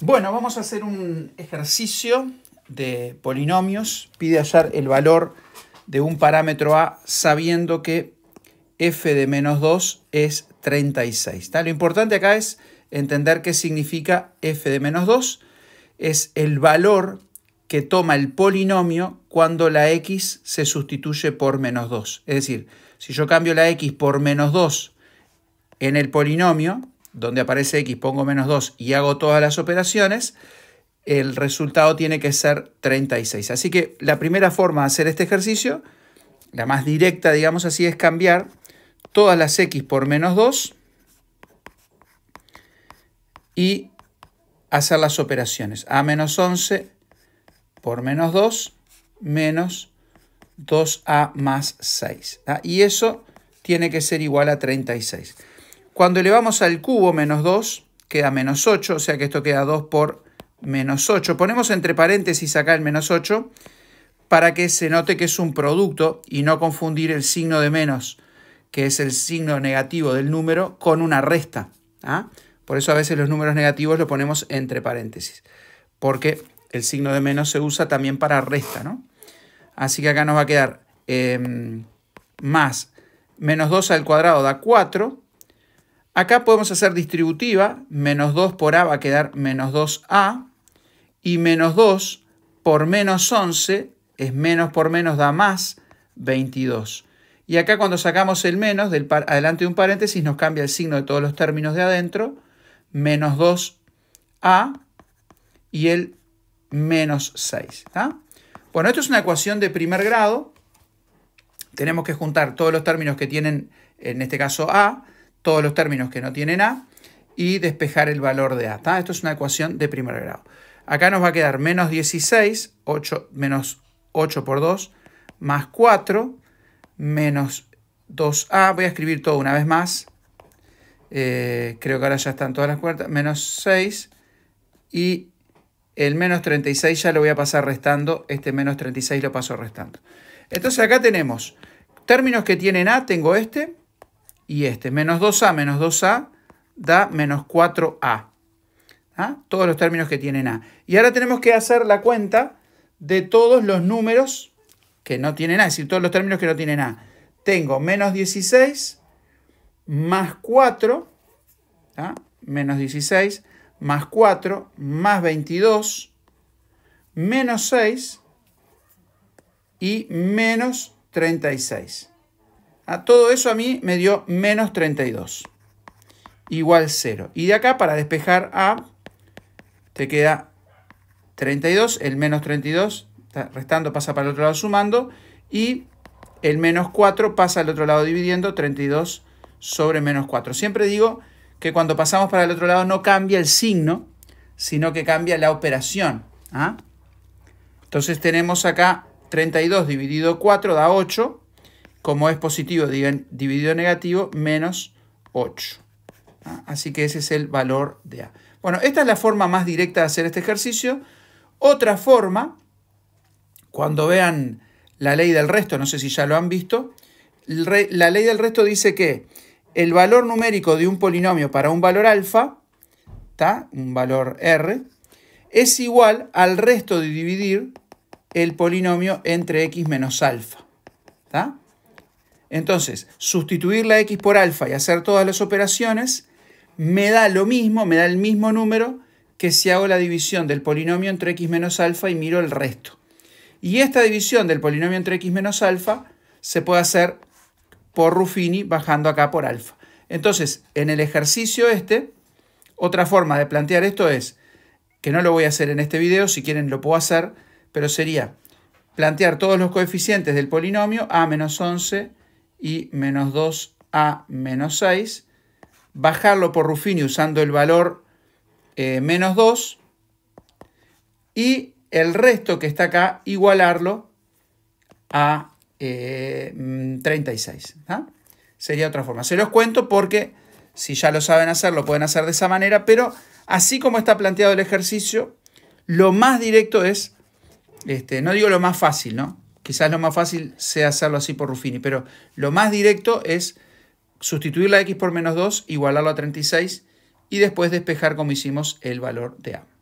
Bueno, vamos a hacer un ejercicio de polinomios. Pide hallar el valor de un parámetro A sabiendo que f de menos 2 es 36. Lo importante acá es entender qué significa f de menos 2. Es el valor que toma el polinomio cuando la x se sustituye por menos 2. Es decir, si yo cambio la x por menos 2 en el polinomio, donde aparece x, pongo menos 2 y hago todas las operaciones, el resultado tiene que ser 36. Así que la primera forma de hacer este ejercicio, la más directa, digamos así, es cambiar todas las x por menos 2 y hacer las operaciones. a menos 11 por menos 2 menos 2a más 6. Y eso tiene que ser igual a 36. Cuando elevamos al cubo menos 2, queda menos 8, o sea que esto queda 2 por menos 8. Ponemos entre paréntesis acá el menos 8 para que se note que es un producto y no confundir el signo de menos, que es el signo negativo del número, con una resta. ¿ah? Por eso a veces los números negativos los ponemos entre paréntesis, porque el signo de menos se usa también para resta. ¿no? Así que acá nos va a quedar em, más menos 2 al cuadrado da 4, Acá podemos hacer distributiva, menos 2 por A va a quedar menos 2A, y menos 2 por menos 11 es menos por menos da más 22. Y acá cuando sacamos el menos del adelante de un paréntesis nos cambia el signo de todos los términos de adentro, menos 2A y el menos 6. Bueno, esto es una ecuación de primer grado. Tenemos que juntar todos los términos que tienen, en este caso A, todos los términos que no tienen A y despejar el valor de A. Esto es una ecuación de primer grado. Acá nos va a quedar menos 16, 8, menos 8 por 2, más 4, menos 2A. Voy a escribir todo una vez más. Eh, creo que ahora ya están todas las cuartas. Menos 6 y el menos 36 ya lo voy a pasar restando. Este menos 36 lo paso restando. Entonces acá tenemos términos que tienen A. Tengo este y este. Menos 2A menos 2A da menos 4A. ¿ah? Todos los términos que tienen A. Y ahora tenemos que hacer la cuenta de todos los números que no tienen A, es decir, todos los términos que no tienen A. Tengo menos 16 más 4, ¿ah? menos 16 más 4 más 22 menos 6 y menos 36. Todo eso a mí me dio menos 32. Igual 0. Y de acá para despejar A te queda 32. El menos 32 restando pasa para el otro lado sumando. Y el menos 4 pasa al otro lado dividiendo 32 sobre menos 4. Siempre digo que cuando pasamos para el otro lado no cambia el signo, sino que cambia la operación. ¿ah? Entonces tenemos acá 32 dividido 4 da 8 como es positivo dividido negativo, menos 8. Ah, así que ese es el valor de A. Bueno, esta es la forma más directa de hacer este ejercicio. Otra forma, cuando vean la ley del resto, no sé si ya lo han visto, la ley del resto dice que el valor numérico de un polinomio para un valor alfa, un valor r, es igual al resto de dividir el polinomio entre x menos alfa. Entonces, sustituir la X por alfa y hacer todas las operaciones me da lo mismo, me da el mismo número que si hago la división del polinomio entre x menos alfa y miro el resto. Y esta división del polinomio entre x menos alfa se puede hacer por Ruffini bajando acá por alfa. Entonces, en el ejercicio este, otra forma de plantear esto es, que no lo voy a hacer en este video, si quieren lo puedo hacer, pero sería plantear todos los coeficientes del polinomio a menos 11 y menos 2 a menos 6. Bajarlo por Ruffini usando el valor eh, menos 2. Y el resto que está acá, igualarlo a 36. Eh, ¿ah? Sería otra forma. Se los cuento porque si ya lo saben hacer, lo pueden hacer de esa manera, pero así como está planteado el ejercicio, lo más directo es, este, no digo lo más fácil, ¿no? Quizás lo más fácil sea hacerlo así por Ruffini, pero lo más directo es sustituir la x por menos 2, igualarlo a 36 y después despejar como hicimos el valor de a.